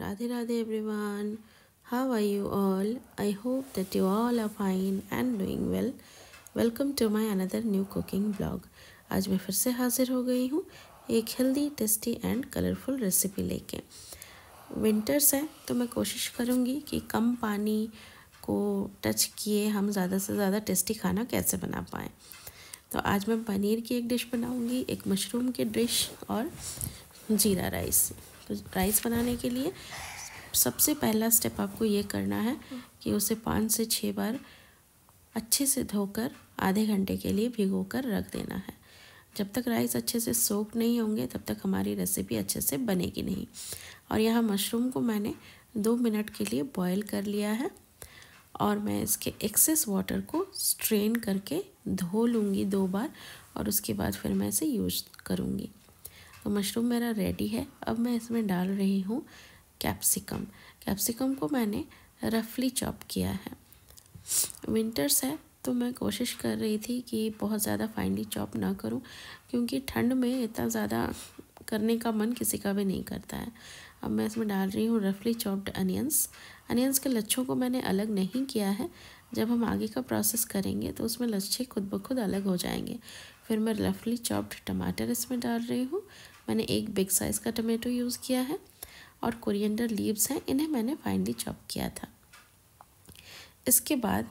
Radhe Radhe everyone how are you all I hope that you all are fine and doing well welcome to my another new cooking blog आज मैं फिर से हाजिर हो गई हूँ एक healthy tasty and colourful recipe लेके विंटर्स हैं तो मैं कोशिश करूँगी कि कम पानी को टच किए हम ज़्यादा से ज़्यादा टेस्टी खाना कैसे बना पाएँ तो आज मैं पनीर की एक डिश बनाऊँगी एक मशरूम की डिश और जीरा राइस तो राइस बनाने के लिए सबसे पहला स्टेप आपको ये करना है कि उसे पाँच से छः बार अच्छे से धोकर आधे घंटे के लिए भिगो कर रख देना है जब तक राइस अच्छे से सोख नहीं होंगे तब तक हमारी रेसिपी अच्छे से बनेगी नहीं और यहाँ मशरूम को मैंने दो मिनट के लिए बॉईल कर लिया है और मैं इसके एक्सेस वाटर को स्ट्रेन करके धो लूँगी दो बार और उसके बाद फिर मैं इसे यूज करूँगी तो मशरूम मेरा रेडी है अब मैं इसमें डाल रही हूँ कैप्सिकम कैप्सिकम को मैंने रफली चॉप किया है विंटर्स है तो मैं कोशिश कर रही थी कि बहुत ज़्यादा फाइनली चॉप ना करूँ क्योंकि ठंड में इतना ज़्यादा करने का मन किसी का भी नहीं करता है अब मैं इसमें डाल रही हूँ रफली चॉप्ड अनियंस अनियंस के लच्छों को मैंने अलग नहीं किया है जब हम आगे का प्रोसेस करेंगे तो उसमें लच्छे खुद ब खुद अलग हो जाएंगे फिर मैं रफली चॉप्ड टमाटर इसमें डाल रही हूँ मैंने एक बिग साइज़ का टमेटो यूज़ किया है और कोरिएंडर लीव्स हैं इन्हें मैंने फाइनली चॉप किया था इसके बाद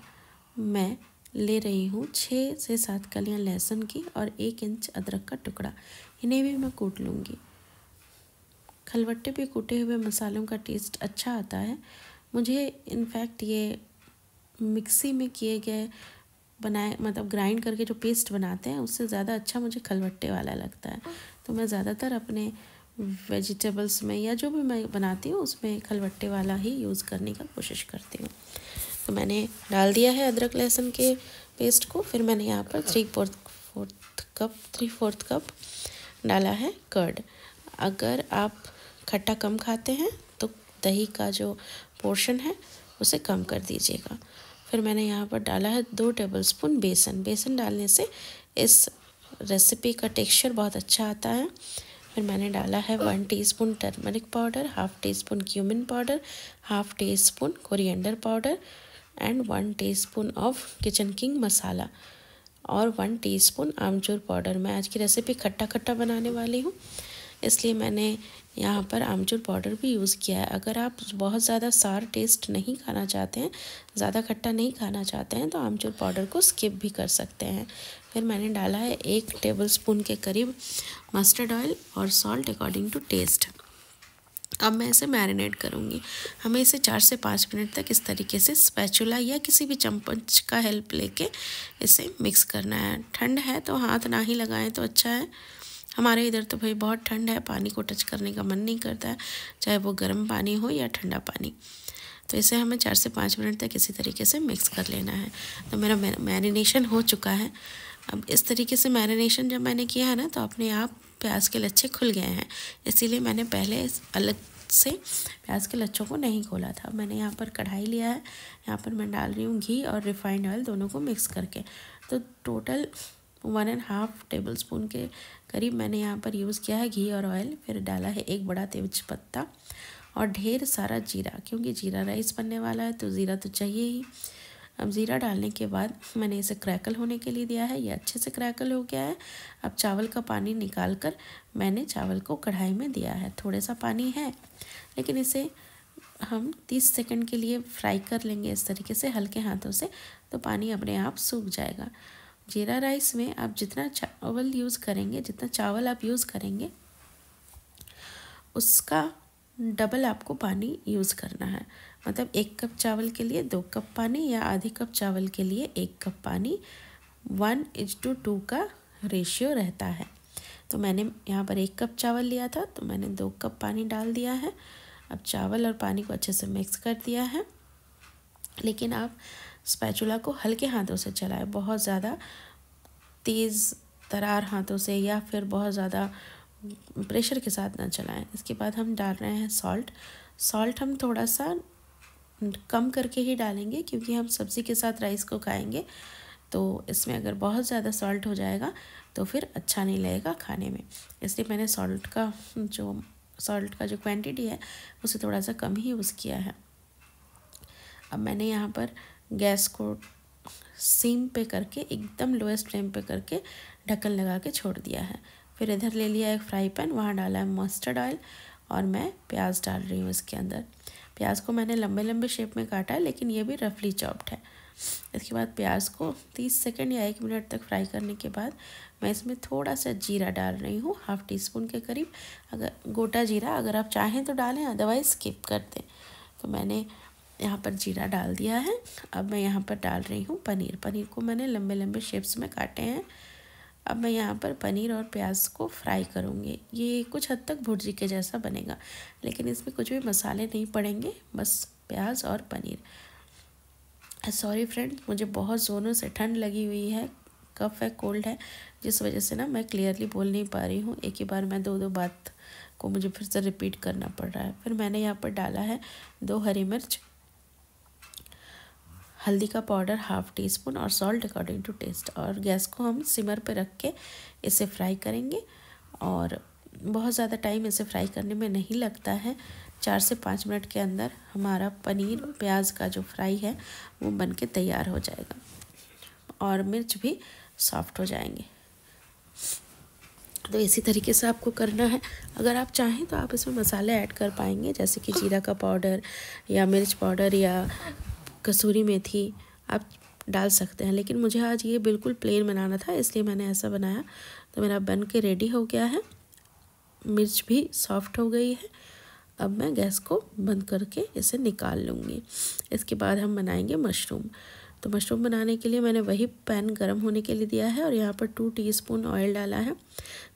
मैं ले रही हूँ छः से सात कलियाँ लहसुन की और एक इंच अदरक का टुकड़ा इन्हें भी मैं कूट लूँगी खलवट्टे पे कूटे हुए मसालों का टेस्ट अच्छा आता है मुझे इनफैक्ट ये मिक्सी में किए गए बनाए मतलब ग्राइंड करके जो पेस्ट बनाते हैं उससे ज़्यादा अच्छा मुझे खलवट्टे वाला लगता है तो मैं ज़्यादातर अपने वेजिटेबल्स में या जो भी मैं बनाती हूँ उसमें खलबट्टे वाला ही यूज़ करने का कोशिश करती हूँ तो मैंने डाल दिया है अदरक लहसुन के पेस्ट को फिर मैंने यहाँ पर three fourth fourth cup three fourth cup डाला है कर्ड अगर आप खट्टा कम खाते हैं तो दही का जो पोर्शन है उसे कम कर दीजिएगा फिर मैंने यहाँ पर डाला है दो टेबलस्पून बेसन बेसन डालने से इस रेसिपी का टेक्सचर बहुत अच्छा आता है फिर मैंने डाला है one teaspoon turmeric powder half teaspoon cumin powder half teaspoon coriander powder and one teaspoon of Kitchen King masala और वन टीस्पून आमचूर पाउडर मैं आज की रेसिपी खट्टा खट्टा बनाने वाली हूँ इसलिए मैंने यहाँ पर आमचूर पाउडर भी यूज़ किया है अगर आप बहुत ज़्यादा सार टेस्ट नहीं खाना चाहते हैं ज़्यादा खट्टा नहीं खाना चाहते हैं तो आमचूर पाउडर को स्किप भी कर सकते हैं फिर मैंने डाला है एक टेबल स्पून के करीब मस्टर्ड ऑयल और सॉल्ट अकॉर्डिंग टू टेस्ट अब मैं इसे मैरिनेट करूँगी हमें इसे चार से पाँच मिनट तक इस तरीके से स्पैचुला या किसी भी चम्मच का हेल्प लेके इसे मिक्स करना है ठंड है तो हाथ ना ही लगाएं तो अच्छा है हमारे इधर तो भाई बहुत ठंड है पानी को टच करने का मन नहीं करता है चाहे वो गर्म पानी हो या ठंडा पानी तो इसे हमें चार से पाँच मिनट तक इसी तरीके से मिक्स कर लेना है तो मेरा मैरिनेशन हो चुका है अब इस तरीके से मैरिनेशन जब मैंने किया है ना तो अपने आप प्याज के लच्छे खुल गए हैं इसीलिए मैंने पहले अलग से प्याज के लच्छों को नहीं खोला था मैंने यहाँ पर कढ़ाई लिया है यहाँ पर मैं डाल रही हूँ घी और रिफाइंड ऑयल दोनों को मिक्स करके तो total one and half tablespoon के करीब मैंने यहाँ पर यूज़ किया है घी और ऑयल फिर डाला है एक बड़ा तेज पत्ता और ढेर सारा जीरा क्योंकि जीरा राइस बनने वाला है तो ज़ीरा तो चाहिए ही अब ज़ीरा डालने के बाद मैंने इसे क्रैकल होने के लिए दिया है ये अच्छे से क्रैकल हो गया है अब चावल का पानी निकाल कर मैंने चावल को कढ़ाई में दिया है थोड़े सा पानी है लेकिन इसे हम तीस सेकंड के लिए फ्राई कर लेंगे इस तरीके से हल्के हाथों से तो पानी अपने आप सूख जाएगा जीरा राइस में आप जितना चावल यूज़ करेंगे जितना चावल आप यूज़ करेंगे उसका डबल आपको पानी यूज़ करना है मतलब एक कप चावल के लिए दो कप पानी या आधे कप चावल के लिए एक कप पानी वन इज टू टू का रेशियो रहता है तो मैंने यहाँ पर एक कप चावल लिया था तो मैंने दो कप पानी डाल दिया है अब चावल और पानी को अच्छे से मिक्स कर दिया है लेकिन आप स्पैचुला को हल्के हाथों से चलाएं बहुत ज़्यादा तेज़ तरार हाथों से या फिर बहुत ज़्यादा प्रेशर के साथ ना चलाएं इसके बाद हम डाल रहे हैं सॉल्ट सॉल्ट हम थोड़ा सा कम करके ही डालेंगे क्योंकि हम सब्ज़ी के साथ राइस को खाएंगे तो इसमें अगर बहुत ज़्यादा सॉल्ट हो जाएगा तो फिर अच्छा नहीं लगेगा खाने में इसलिए मैंने सॉल्ट का जो सॉल्ट का जो क्वांटिटी है उसे थोड़ा सा कम ही यूज़ किया है अब मैंने यहाँ पर गैस को सीम पे करके एकदम लोएस्ट फ्लेम पे करके ढक्कन लगा के छोड़ दिया है फिर इधर ले लिया एक फ्राई पैन वहाँ डाला है मस्टर्ड ऑयल और मैं प्याज डाल रही हूँ इसके अंदर प्याज को मैंने लंबे लंबे शेप में काटा है लेकिन ये भी रफली चॉप्ड है इसके बाद प्याज को तीस सेकेंड या एक मिनट तक फ्राई करने के बाद मैं इसमें थोड़ा सा जीरा डाल रही हूँ हाफ़ टी स्पून के करीब अगर गोटा जीरा अगर आप चाहें तो डालें अदरवाइज़ स्किप कर दें तो मैंने यहाँ पर जीरा डाल दिया है अब मैं यहाँ पर डाल रही हूँ पनीर पनीर को मैंने लंबे लंबे शेप्स में काटे हैं अब मैं यहाँ पर पनीर और प्याज को फ्राई करूँगी ये कुछ हद तक भुर्जी के जैसा बनेगा लेकिन इसमें कुछ भी मसाले नहीं पड़ेंगे बस प्याज और पनीर सॉरी फ्रेंड मुझे बहुत जोनों से ठंड लगी हुई है कफ है कोल्ड है जिस वजह से ना मैं क्लियरली बोल नहीं पा रही हूँ एक ही बार मैं दो दो बात को मुझे फिर से रिपीट करना पड़ रहा है फिर मैंने यहाँ पर डाला है दो हरी मिर्च हल्दी का पाउडर हाफ टी स्पून और सॉल्ट अकॉर्डिंग टू टेस्ट और गैस को हम सिमर पर रख के इसे फ्राई करेंगे और बहुत ज़्यादा टाइम इसे फ्राई करने में नहीं लगता है चार से पाँच मिनट के अंदर हमारा पनीर प्याज का जो फ्राई है वो बन के तैयार हो जाएगा और मिर्च भी सॉफ्ट हो जाएंगे तो इसी तरीके से आपको करना है अगर आप चाहें तो आप इसमें मसाले ऐड कर पाएंगे जैसे कि जीरा का पाउडर या मिर्च पाउडर या कसूरी मेथी आप डाल सकते हैं लेकिन मुझे आज ये बिल्कुल प्लेन बनाना था इसलिए मैंने ऐसा बनाया तो मेरा बन के रेडी हो गया है मिर्च भी सॉफ्ट हो गई है अब मैं गैस को बंद करके इसे निकाल लूँगी इसके बाद हम बनाएंगे मशरूम तो मशरूम बनाने के लिए मैंने वही पैन गर्म होने के लिए दिया है और यहाँ पर टू टीस्पून ऑयल डाला है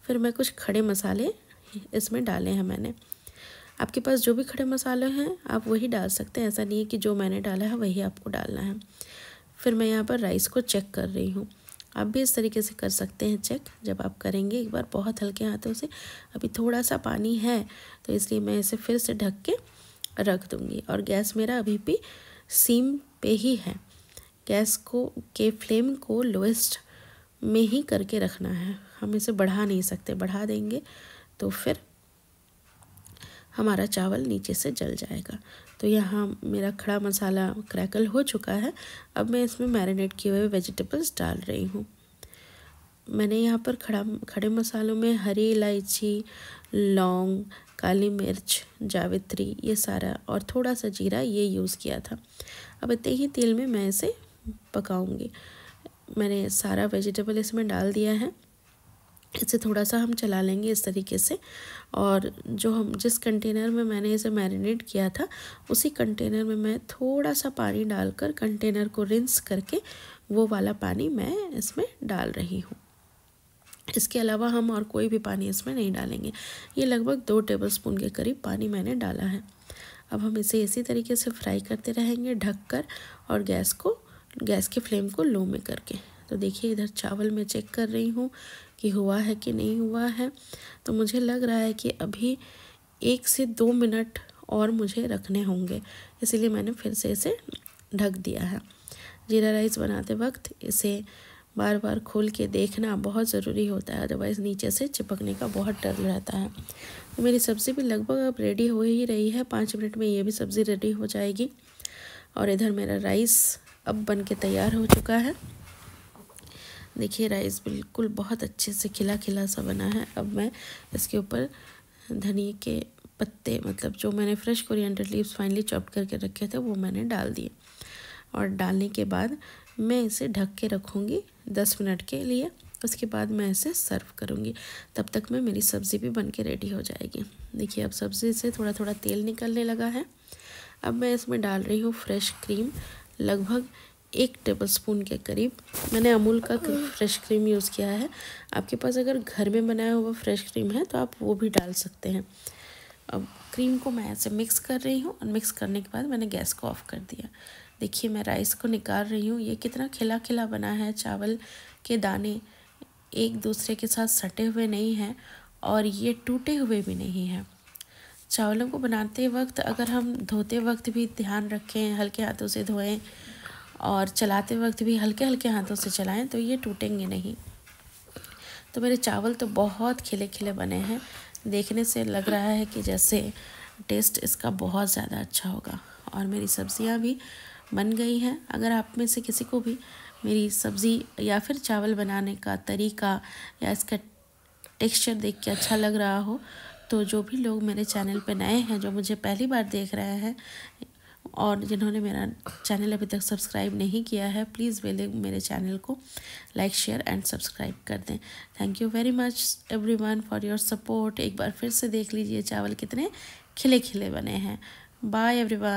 फिर मैं कुछ खड़े मसाले इसमें डाले हैं मैंने आपके पास जो भी खड़े मसाले हैं आप वही डाल सकते हैं ऐसा नहीं है कि जो मैंने डाला है वही आपको डालना है फिर मैं यहाँ पर राइस को चेक कर रही हूँ आप भी इस तरीके से कर सकते हैं चेक जब आप करेंगे एक बार बहुत हल्के हाथों से अभी थोड़ा सा पानी है तो इसलिए मैं इसे फिर से ढक के रख दूँगी और गैस मेरा अभी भी सीम पे ही है गैस को के फ्लेम को लोएस्ट में ही करके रखना है हम इसे बढ़ा नहीं सकते बढ़ा देंगे तो फिर हमारा चावल नीचे से जल जाएगा तो यहाँ मेरा खड़ा मसाला क्रैकल हो चुका है अब मैं इसमें मैरिनेट किए हुए वेजिटेबल्स डाल रही हूँ मैंने यहाँ पर खड़ा खड़े मसालों में हरी इलायची लौंग काली मिर्च जावित्री ये सारा और थोड़ा सा जीरा ये यूज़ किया था अब इतने ही तेल में मैं इसे पकाऊंगी मैंने सारा वेजिटेबल इसमें डाल दिया है इसे थोड़ा सा हम चला लेंगे इस तरीके से और जो हम जिस कंटेनर में मैंने इसे मैरिनेट किया था उसी कंटेनर में मैं थोड़ा सा पानी डालकर कंटेनर को रिंस करके वो वाला पानी मैं इसमें डाल रही हूँ इसके अलावा हम और कोई भी पानी इसमें नहीं डालेंगे ये लगभग दो टेबलस्पून के करीब पानी मैंने डाला है अब हम इसे इसी तरीके से फ्राई करते रहेंगे ढककर और गैस को गैस के फ्लेम को लो में करके तो देखिए इधर चावल मैं चेक कर रही हूँ कि हुआ है कि नहीं हुआ है तो मुझे लग रहा है कि अभी एक से दो मिनट और मुझे रखने होंगे इसीलिए मैंने फिर से इसे ढक दिया है जीरा राइस बनाते वक्त इसे बार बार खोल के देखना बहुत ज़रूरी होता है अदरवाइज़ नीचे से चिपकने का बहुत डर रहता है तो मेरी सब्ज़ी भी लगभग अब रेडी हो ही रही है पाँच मिनट में ये भी सब्ज़ी रेडी हो जाएगी और इधर मेरा राइस अब बन के तैयार हो चुका है देखिए राइस बिल्कुल बहुत अच्छे से खिला खिला सा बना है अब मैं इसके ऊपर धनिए के पत्ते मतलब जो मैंने fresh coriander leaves finely chop करके रखे थे वो मैंने डाल दिए और डालने के बाद मैं इसे ढक के रखूँगी दस मिनट के लिए उसके बाद मैं इसे सर्व करूँगी तब तक मैं मेरी सब्ज़ी भी बन के रेडी हो जाएगी देखिए अब सब्ज़ी से थोड़ा थोड़ा तेल निकलने लगा है अब मैं इसमें डाल रही हूँ फ्रेश क्रीम लगभग एक टेबलस्पून के करीब मैंने अमूल का फ्रेश क्रीम यूज़ किया है आपके पास अगर घर में बनाया हुआ फ्रेश क्रीम है तो आप वो भी डाल सकते हैं अब क्रीम को मैं ऐसे मिक्स कर रही हूँ और मिक्स करने के बाद मैंने गैस को ऑफ़ कर दिया देखिए मैं राइस को निकाल रही हूँ ये कितना खिला खिला बना है चावल के दाने एक दूसरे के साथ सटे हुए नहीं हैं और ये टूटे हुए भी नहीं हैं चावलों को बनाते वक्त अगर हम धोते वक्त भी ध्यान रखें हल्के हाथों से धोएं और चलाते वक्त भी हल्के हल्के हाथों से चलाएं तो ये टूटेंगे नहीं तो मेरे चावल तो बहुत खिले खिले बने हैं देखने से लग रहा है कि जैसे टेस्ट इसका बहुत ज़्यादा अच्छा होगा और मेरी सब्ज़ियाँ भी बन गई हैं अगर आप में से किसी को भी मेरी सब्ज़ी या फिर चावल बनाने का तरीका या इसका टेक्सचर देख के अच्छा लग रहा हो तो जो भी लोग मेरे चैनल पे नए हैं जो मुझे पहली बार देख रहे हैं और जिन्होंने मेरा चैनल अभी तक सब्सक्राइब नहीं किया है प्लीज़ वेले मेरे चैनल को लाइक शेयर एंड सब्सक्राइब कर दें thank you very much everyone for your support एक बार फिर से देख लीजिए चावल कितने खिले खिले बने हैं बाय एवरीवन